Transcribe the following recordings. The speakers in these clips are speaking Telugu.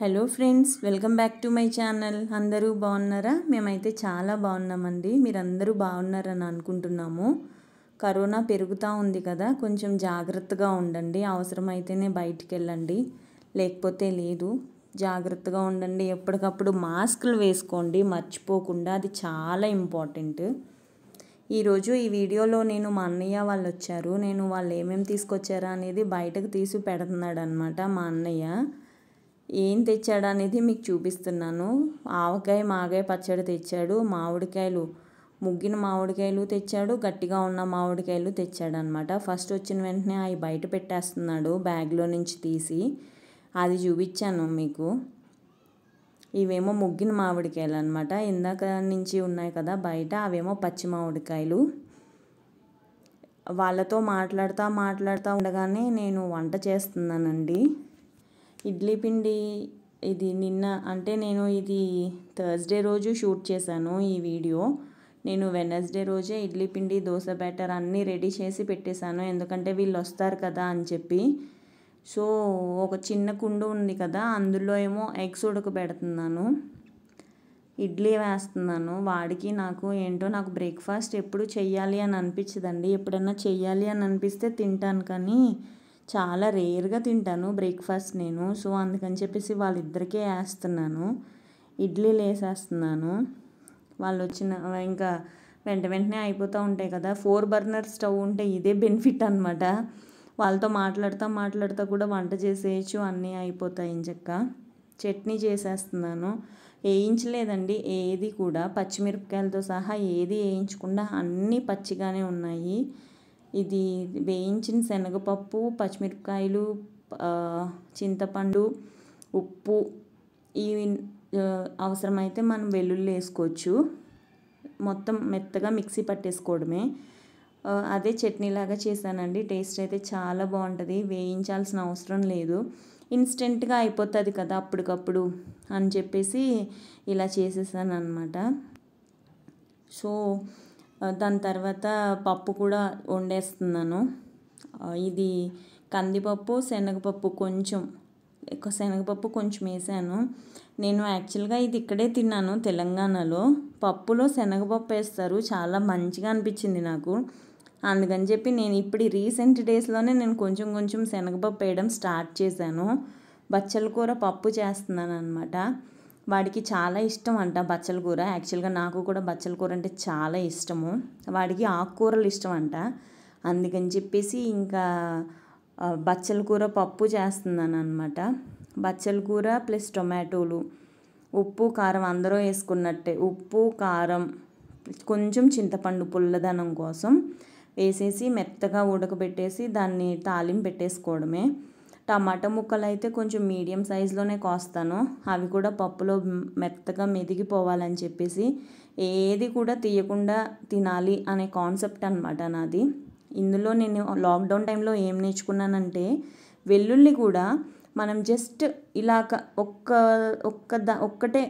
hello friends welcome back to my channel అందరూ బాగున్నారా మేమైతే చాలా బాగున్నామండి మీరు అందరూ బాగున్నారని అనుకుంటున్నాము కరోనా పెరుగుతూ ఉంది కదా కొంచెం జాగ్రత్తగా ఉండండి అవసరమైతేనే బయటికి వెళ్ళండి లేకపోతే లేదు జాగ్రత్తగా ఉండండి ఎప్పటికప్పుడు మాస్కులు వేసుకోండి మర్చిపోకుండా అది చాలా ఇంపార్టెంట్ ఈరోజు ఈ వీడియోలో నేను మా అన్నయ్య వాళ్ళు వచ్చారు నేను వాళ్ళు ఏమేమి తీసుకొచ్చారా అనేది బయటకు తీసి పెడుతున్నాడు అనమాట మా అన్నయ్య ఏం తెచ్చాడు అనేది మీకు చూపిస్తున్నాను ఆవకాయ మాగాయ పచ్చడి తెచ్చాడు మామిడికాయలు ముగ్గిన మామిడికాయలు తెచ్చాడు గట్టిగా ఉన్న మామిడికాయలు తెచ్చాడు అనమాట ఫస్ట్ వచ్చిన వెంటనే అవి బయట పెట్టేస్తున్నాడు బ్యాగ్లో నుంచి తీసి అది చూపించాను మీకు ఇవేమో ముగ్గిన మామిడికాయలు అనమాట ఇందాక నుంచి ఉన్నాయి కదా బయట అవేమో పచ్చి మామిడికాయలు వాళ్ళతో మాట్లాడుతూ మాట్లాడుతూ ఉండగానే నేను వంట చేస్తున్నానండి ఇడ్లీ పిండి ఇది నిన్న అంటే నేను ఇది థర్స్డే రోజు షూట్ చేశాను ఈ వీడియో నేను వెనస్డే రోజే ఇడ్లీ పిండి దోశ బ్యాటర్ అన్నీ రెడీ చేసి పెట్టేశాను ఎందుకంటే వీళ్ళు వస్తారు కదా అని చెప్పి సో ఒక చిన్న కుండు ఉంది కదా అందులో ఏమో ఎగ్స్ ఉడకబెడుతున్నాను ఇడ్లీ వేస్తున్నాను వాడికి నాకు ఏంటో నాకు బ్రేక్ఫాస్ట్ ఎప్పుడు చెయ్యాలి అని అనిపించదండి ఎప్పుడైనా చెయ్యాలి అని అనిపిస్తే తింటాను కానీ చాలా రేర్గా తింటాను బ్రేక్ఫాస్ట్ నేను సో అందుకని చెప్పేసి వాళ్ళిద్దరికే వేస్తున్నాను ఇడ్లీలు వేసేస్తున్నాను వాళ్ళు వచ్చిన ఇంకా వెంట వెంటనే అయిపోతూ ఉంటాయి కదా ఫోర్ బర్నర్ స్టవ్ ఉంటే ఇదే బెనిఫిట్ అనమాట వాళ్ళతో మాట్లాడుతూ మాట్లాడుతూ కూడా వంట చేసేయచ్చు అన్నీ అయిపోతాయి ఇంచక్క చట్నీ చేసేస్తున్నాను వేయించలేదండి ఏది కూడా పచ్చిమిరపకాయలతో సహా ఏది వేయించకుండా అన్నీ పచ్చిగానే ఉన్నాయి ఇది వేయించిన శనగపప్పు పచ్చిమిరపకాయలు చింతపండు ఉప్పు ఇవి అవసరమైతే మనం వెల్లుల్లి వేసుకోవచ్చు మొత్తం మెత్తగా మిక్సీ పట్టేసుకోవడమే అదే చట్నీలాగా చేశానండి టేస్ట్ అయితే చాలా బాగుంటుంది వేయించాల్సిన అవసరం లేదు ఇన్స్టెంట్గా అయిపోతుంది కదా అప్పటికప్పుడు అని చెప్పేసి ఇలా చేసేసాను అనమాట సో దాని తర్వాత పప్పు కూడా వండేస్తున్నాను ఇది కందిపప్పు శనగపప్పు కొంచెం శనగపప్పు కొంచెం వేసాను నేను యాక్చువల్గా ఇది ఇక్కడే తిన్నాను తెలంగాణలో పప్పులో శనగపప్పు వేస్తారు చాలా మంచిగా అనిపించింది నాకు అందుకని చెప్పి నేను ఇప్పుడు రీసెంట్ డేస్లోనే నేను కొంచెం కొంచెం శనగపప్పు వేయడం స్టార్ట్ చేశాను బచ్చల కూర పప్పు చేస్తున్నాను అనమాట వాడికి చాలా ఇష్టం అంట బచ్చల కూర యాక్చువల్గా నాకు కూడా బచ్చల కూర అంటే చాలా ఇష్టము వాడికి ఆకుకూరలు ఇష్టం అంట అందుకని చెప్పేసి ఇంకా బచ్చల కూర పప్పు చేస్తున్నాను అనమాట బచ్చల కూర ప్లస్ టొమాటోలు ఉప్పు కారం అందరూ వేసుకున్నట్టే ఉప్పు కారం కొంచెం చింతపండు పుల్లదనం కోసం వేసేసి మెత్తగా ఉడకబెట్టేసి దాన్ని తాలింపు పెట్టేసుకోవడమే టమాటా ముక్కలు అయితే కొంచెం మీడియం సైజులోనే కోస్తాను అవి కూడా పప్పులో మెత్తగా మెదిగిపోవాలని చెప్పేసి ఏది కూడా తీయకుండా తినాలి అనే కాన్సెప్ట్ అనమాట నాది ఇందులో నేను లాక్డౌన్ టైంలో ఏం నేర్చుకున్నానంటే వెల్లుల్లి కూడా మనం జస్ట్ ఇలా ఒక్క ఒక్క దా ఒక్కటే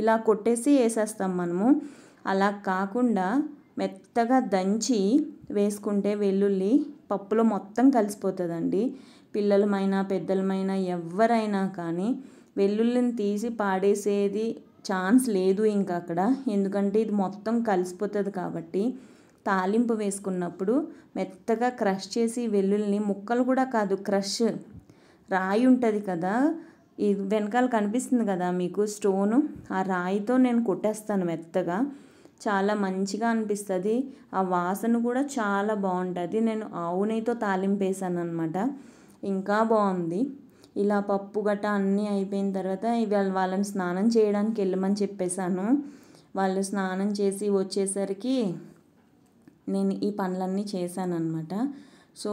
ఇలా కొట్టేసి వేసేస్తాం మనము అలా కాకుండా మెత్తగా దంచి వేసుకుంటే వెల్లుల్లి పప్పులో మొత్తం కలిసిపోతుందండి పిల్లలమైనా పెద్దలమైనా ఎవరైనా కానీ వెల్లుల్లిని తీసి పాడేసేది ఛాన్స్ లేదు ఇంకా అక్కడ ఎందుకంటే ఇది మొత్తం కలిసిపోతుంది కాబట్టి తాలింపు వేసుకున్నప్పుడు మెత్తగా క్రష్ చేసి వెల్లుల్ని ముక్కలు కూడా కాదు క్రష్ రాయి ఉంటుంది కదా ఈ వెనకాల కనిపిస్తుంది కదా మీకు స్టోను ఆ రాయితో నేను కొట్టేస్తాను మెత్తగా చాలా మంచిగా అనిపిస్తుంది ఆ వాసన కూడా చాలా బాగుంటుంది నేను ఆవునైతో తాలింపు వేసాను అనమాట ఇంకా బాగుంది ఇలా పప్పు గట్ట అన్నీ అయిపోయిన తర్వాత ఇవాళ వాళ్ళని స్నానం చేయడానికి వెళ్ళమని చెప్పేశాను వాళ్ళు స్నానం చేసి వచ్చేసరికి నేను ఈ పనులన్నీ చేశానన్నమాట సో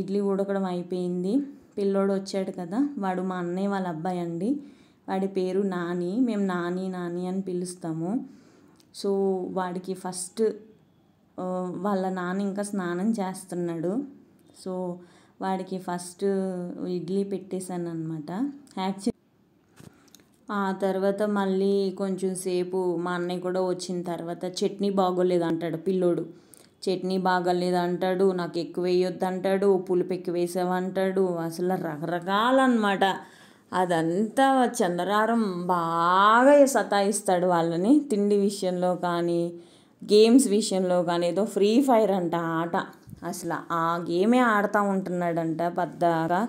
ఇడ్లీ ఉడకడం అయిపోయింది పిల్లోడు వచ్చాడు కదా వాడు మా అన్నయ్య వాళ్ళ అబ్బాయి అండి వాడి పేరు నాని మేము నాని నాని అని పిలుస్తాము సో వాడికి ఫస్ట్ వాళ్ళ నాన్న ఇంకా స్నానం చేస్తున్నాడు సో వాడికి ఫస్ట్ ఇడ్లీ పెట్టేశాను అనమాట యాక్చువల్ ఆ తర్వాత మళ్ళీ కొంచెం సేపు మా అన్నయ్య కూడా వచ్చిన తర్వాత చట్నీ బాగోలేదు అంటాడు పిల్లోడు చట్నీ బాగోలేదు అంటాడు నాకు ఎక్కువ వేయొద్దు అంటాడు పులుపు ఎక్కువ వేసావంటాడు అసలు రకరకాలన్నమాట అదంతా చంద్రారం బాగా సతాయిస్తాడు వాళ్ళని తిండి విషయంలో కానీ గేమ్స్ విషయంలో కానీ ఏదో ఫ్రీ ఫైర్ అంట ఆట అసలు ఆ గేమే ఆడుతూ ఉంటున్నాడంట పెద్దగా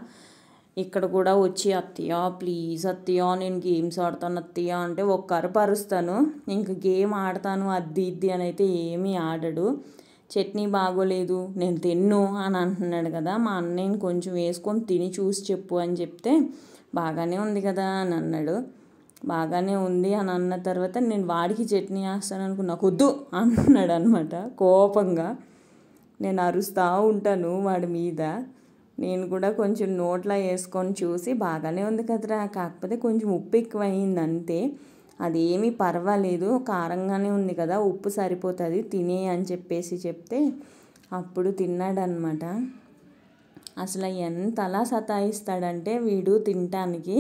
ఇక్కడ కూడా వచ్చి అత్తయ్య ప్లీజ్ అత్తయ్య నేను గేమ్స్ ఆడతాను అత్తయ్య అంటే ఒక్కరు పరుస్తాను ఇంక గేమ్ ఆడతాను అద్ది ఇద్ది అని అయితే ఏమీ ఆడడు చట్నీ బాగోలేదు నేను తిన్ను అని అంటున్నాడు కదా మా అన్నయ్యని కొంచెం వేసుకొని తిని చూసి చెప్పు అని చెప్తే బాగానే ఉంది కదా అని అన్నాడు బాగానే ఉంది అని అన్న తర్వాత నేను వాడికి చట్నీ వేస్తాను అనుకున్నా కొద్దు అంటున్నాడు అనమాట కోపంగా నేను అరుస్తూ ఉంటాను వాడి మీద నేను కూడా కొంచెం నోట్లో వేసుకొని చూసి బాగానే ఉంది కదరా కాకపోతే కొంచెం ఉప్పు ఎక్కువైంది అంతే అదేమీ పర్వాలేదు కారంగానే ఉంది కదా ఉప్పు సరిపోతుంది తినే అని చెప్పేసి చెప్తే అప్పుడు తిన్నాడనమాట అసలు ఎంతలా సతాయిస్తాడంటే వీడు తినటానికి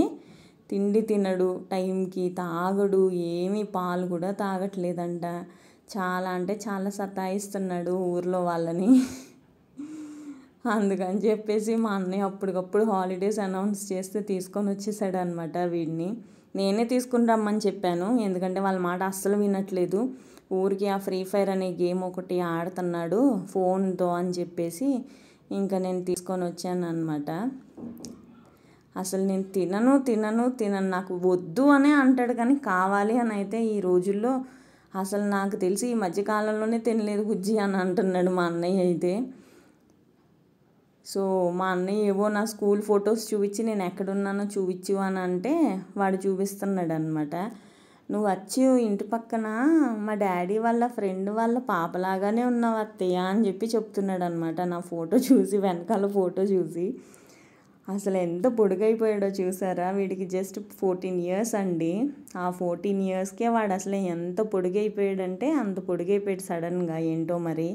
తిండి తినడు టైంకి తాగడు ఏమీ పాలు కూడా తాగట్లేదంట చాలా అంటే చాలా సతాయిస్తున్నాడు ఊర్లో వాళ్ళని అందుకని చెప్పేసి మా అన్నయ్య అప్పటికప్పుడు హాలిడేస్ అనౌన్స్ చేస్తే తీసుకొని వచ్చేసాడు అనమాట వీడిని నేనే తీసుకుని రమ్మని చెప్పాను ఎందుకంటే వాళ్ళ మాట అస్సలు వినట్లేదు ఊరికి ఆ ఫ్రీ ఫైర్ అనే గేమ్ ఒకటి ఆడుతున్నాడు ఫోన్తో అని చెప్పేసి ఇంకా నేను తీసుకొని వచ్చాను అనమాట అసలు నేను తినను తినను తినను నాకు వద్దు అనే అంటాడు కానీ కావాలి అని అయితే ఈ రోజుల్లో అసలు నాకు తెలిసి ఈ మధ్యకాలంలోనే తినలేదు బుజ్జి అని అంటున్నాడు మా అన్నయ్య అయితే సో మా అన్నయ్య ఏవో నా స్కూల్ ఫొటోస్ చూపించి నేను ఎక్కడున్నానో చూపించు అని అంటే వాడు చూపిస్తున్నాడు అనమాట నువ్వు వచ్చి ఇంటి పక్కన మా డాడీ వాళ్ళ ఫ్రెండ్ వాళ్ళ పాపలాగానే ఉన్నావు అత్తయ్య అని చెప్పి చెప్తున్నాడు అనమాట నా ఫోటో చూసి వెనకాల ఫోటో చూసి అసలు ఎంత పొడుగైపోయాడో చూసారా వీడికి జస్ట్ ఫోర్టీన్ ఇయర్స్ అండి ఆ ఫోర్టీన్ ఇయర్స్కే వాడు అసలు ఎంత పొడుగైపోయాడంటే అంత పొడుగైపోయాడు సడన్గా ఏంటో మరి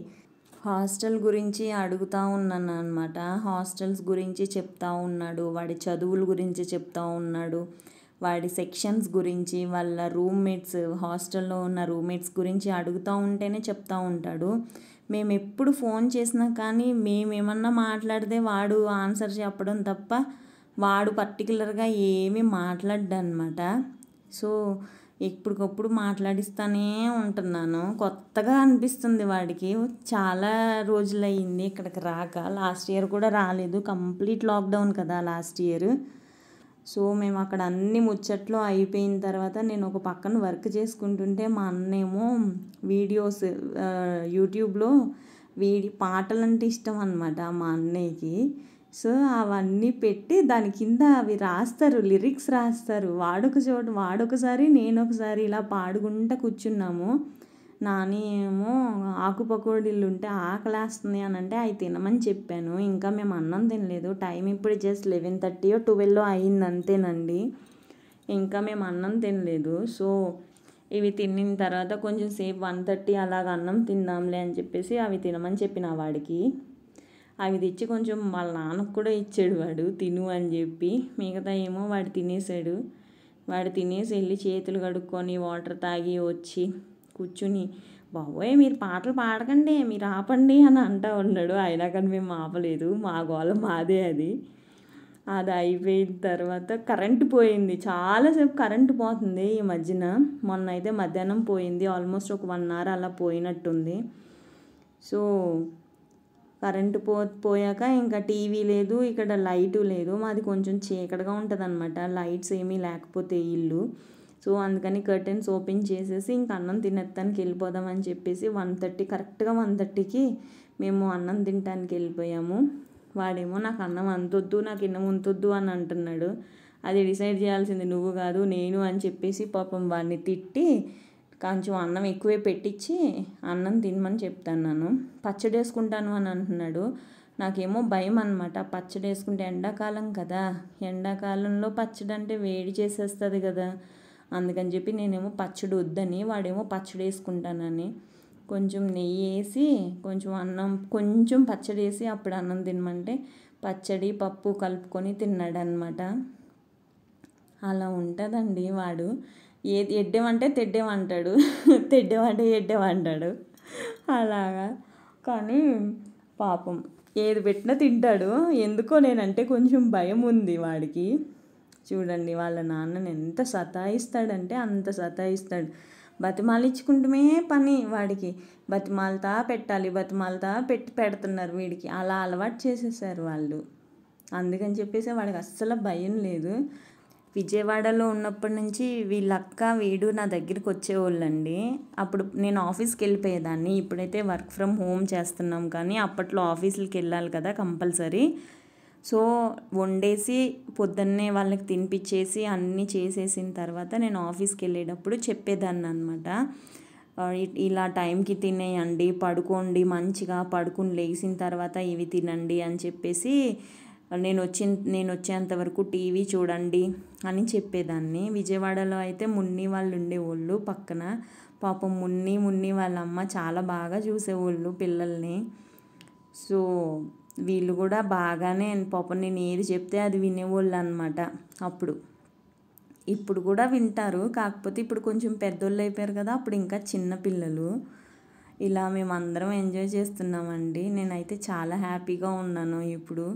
హాస్టల్ గురించి అడుగుతూ ఉన్నాను అనమాట హాస్టల్స్ గురించి చెప్తా ఉన్నాడు వాడి చదువుల గురించి చెప్తా ఉన్నాడు వాడి సెక్షన్స్ గురించి వాళ్ళ రూమ్మేట్స్ హాస్టల్లో ఉన్న రూమ్మేట్స్ గురించి అడుగుతూ ఉంటేనే చెప్తూ ఉంటాడు మేము ఎప్పుడు ఫోన్ చేసినా కానీ మేమేమన్నా మాట్లాడితే వాడు ఆన్సర్ చెప్పడం తప్ప వాడు పర్టికులర్గా ఏమీ అనమాట సో ఎప్పటికప్పుడు మాట్లాడిస్తానే ఉంటున్నాను కొత్తగా అనిపిస్తుంది వాడికి చాలా అయ్యింది ఇక్కడికి రాక లాస్ట్ ఇయర్ కూడా రాలేదు కంప్లీట్ లాక్డౌన్ కదా లాస్ట్ ఇయర్ సో మేము అక్కడ అన్ని ముచ్చట్లు అయిపోయిన తర్వాత నేను ఒక పక్కన వర్క్ చేసుకుంటుంటే మా అన్నేమో వీడియోస్ యూట్యూబ్లో వీడి పాటలు అంటే ఇష్టం అనమాట మా అన్నయ్యకి సో అవన్నీ పెట్టి దాని కింద అవి రాస్తారు లిరిక్స్ రాస్తారు వాడొక చోట వాడొకసారి నేను ఒకసారి ఇలా పాడుకుంటా కూర్చున్నాము నాని ఏమో ఆకు పకోడీలు ఉంటే ఆకలేస్తుంది అని అంటే అవి తినమని చెప్పాను ఇంకా మేము అన్నం తినలేదు టైం ఇప్పుడు జస్ట్ లెవెన్ థర్టీ ట్వెల్వ్ అయింది అంతేనండి ఇంకా మేము అన్నం తినలేదు సో ఇవి తిన్న తర్వాత కొంచెం సేపు వన్ థర్టీ అలాగ అన్నం తిందాంలే అని చెప్పేసి అవి తినమని చెప్పిన వాడికి అవి తెచ్చి కొంచెం వాళ్ళ నాన్నకు కూడా ఇచ్చాడు వాడు తిను అని చెప్పి మిగతా ఏమో వాడు తినేసాడు వాడు తినేసి వెళ్ళి చేతులు కడుక్కొని వాటర్ తాగి వచ్చి కూర్చుని బాబోయ్ మీరు పాటలు పాడకండి మీరు ఆపండి అని అంటా ఉన్నాడు అయినా కానీ మేము ఆపలేదు మా గోళం మాదే అది అది అయిపోయిన తర్వాత కరెంటు పోయింది చాలాసేపు కరెంటు పోతుంది ఈ మధ్యన మొన్న అయితే మధ్యాహ్నం పోయింది ఆల్మోస్ట్ ఒక వన్ అవర్ అలా పోయినట్టుంది సో కరెంటు పో పోయాక ఇంకా టీవీ లేదు ఇక్కడ లైటు లేదు మాది కొంచెం చీకటిగా ఉంటుంది అనమాట లైట్స్ ఏమీ లేకపోతే ఇల్లు సో అందుకని కర్టెన్స్ ఓపెన్ చేసేసి ఇంక అన్నం తినేత్తానికి వెళ్ళిపోదామని చెప్పేసి వన్ థర్టీ కరెక్ట్గా వన్ థర్టీకి మేము అన్నం తినటానికి వెళ్ళిపోయాము వాడేమో నాకు అన్నం అంతొద్దు నాకు ఇన్నం ఉంతొద్దు అని అంటున్నాడు అది డిసైడ్ చేయాల్సింది నువ్వు కాదు నేను అని చెప్పేసి పాపం వాడిని తిట్టి కొంచెం అన్నం ఎక్కువే పెట్టించి అన్నం తినమని చెప్తాను నేను పచ్చడి వేసుకుంటాను అని అంటున్నాడు నాకేమో భయం అనమాట పచ్చడి వేసుకుంటే ఎండాకాలం కదా ఎండాకాలంలో పచ్చడి అంటే వేడి చేసేస్తుంది కదా అందుకని చెప్పి నేనేమో పచ్చడి వద్దని వాడేమో పచ్చడి వేసుకుంటానని కొంచెం నెయ్యి వేసి కొంచెం అన్నం కొంచెం పచ్చడి వేసి అప్పుడు అన్నం తినమంటే పచ్చడి పప్పు కలుపుకొని తిన్నాడనమాట అలా ఉంటుందండి వాడు ఏది ఎడ్డేమంటే తెడ్డేమంటాడు తెడ్డేమంటే ఎడ్డేమంటాడు అలాగా కానీ పాపం ఏది పెట్టినా తింటాడు ఎందుకో నేనంటే కొంచెం భయం ఉంది వాడికి చూడండి వాళ్ళ నాన్నని ఎంత సతాయిస్తాడంటే అంత సతాయిస్తాడు బతిమాలిచ్చుకుంటమే పని వాడికి బతిమాలతా పెట్టాలి బతిమాలతా పెట్టి పెడుతున్నారు వీడికి అలా అలవాటు చేసేసారు వాళ్ళు అందుకని చెప్పేసి వాడికి అస్సలు భయం లేదు విజయవాడలో ఉన్నప్పటి నుంచి వీళ్ళక్క వీడు నా దగ్గరికి వచ్చేవాళ్ళు అండి అప్పుడు నేను ఆఫీస్కి వెళ్ళిపోయేదాన్ని ఇప్పుడైతే వర్క్ ఫ్రమ్ హోమ్ చేస్తున్నాం కానీ అప్పట్లో ఆఫీసులకి వెళ్ళాలి కదా కంపల్సరీ సో వండేసి పొద్దున్నే వాళ్ళకి తినిపించేసి అన్నీ చేసేసిన తర్వాత నేను ఆఫీస్కి వెళ్ళేటప్పుడు చెప్పేదాన్ని అనమాట ఇలా టైంకి తినేయండి పడుకోండి మంచిగా పడుకుని లేచిన తర్వాత ఇవి తినండి అని చెప్పేసి నేను వచ్చిన నేను వచ్చేంత వరకు టీవీ చూడండి అని చెప్పేదాన్ని విజయవాడలో అయితే మున్ని వాళ్ళు ఉండేవాళ్ళు పక్కన పాపం మున్ని మున్ని వాళ్ళ అమ్మ చాలా బాగా చూసేవాళ్ళు పిల్లల్ని సో వీళ్ళు కూడా బాగానే పాపం నేను ఏది చెప్తే అది వినేవాళ్ళు అనమాట అప్పుడు ఇప్పుడు కూడా వింటారు కాకపోతే ఇప్పుడు కొంచెం పెద్దోళ్ళు అయిపోయారు కదా అప్పుడు ఇంకా చిన్నపిల్లలు ఇలా మేమందరం ఎంజాయ్ చేస్తున్నామండి నేనైతే చాలా హ్యాపీగా ఉన్నాను ఇప్పుడు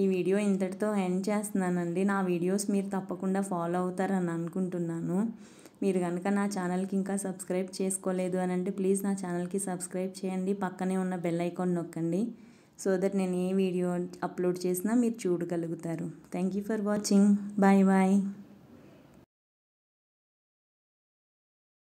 ఈ వీడియో ఇంతటితో ఎండ్ చేస్తున్నానండి నా వీడియోస్ మీరు తప్పకుండా ఫాలో అవుతారని అనుకుంటున్నాను మీరు కనుక నా ఛానల్కి ఇంకా సబ్స్క్రైబ్ చేసుకోలేదు అని అంటే ప్లీజ్ నా ఛానల్కి సబ్స్క్రైబ్ చేయండి పక్కనే ఉన్న బెల్ ఐకాన్ నొక్కండి సో దట్ నేను ఏ వీడియో అప్లోడ్ చేసినా మీరు చూడగలుగుతారు thank you for watching bye bye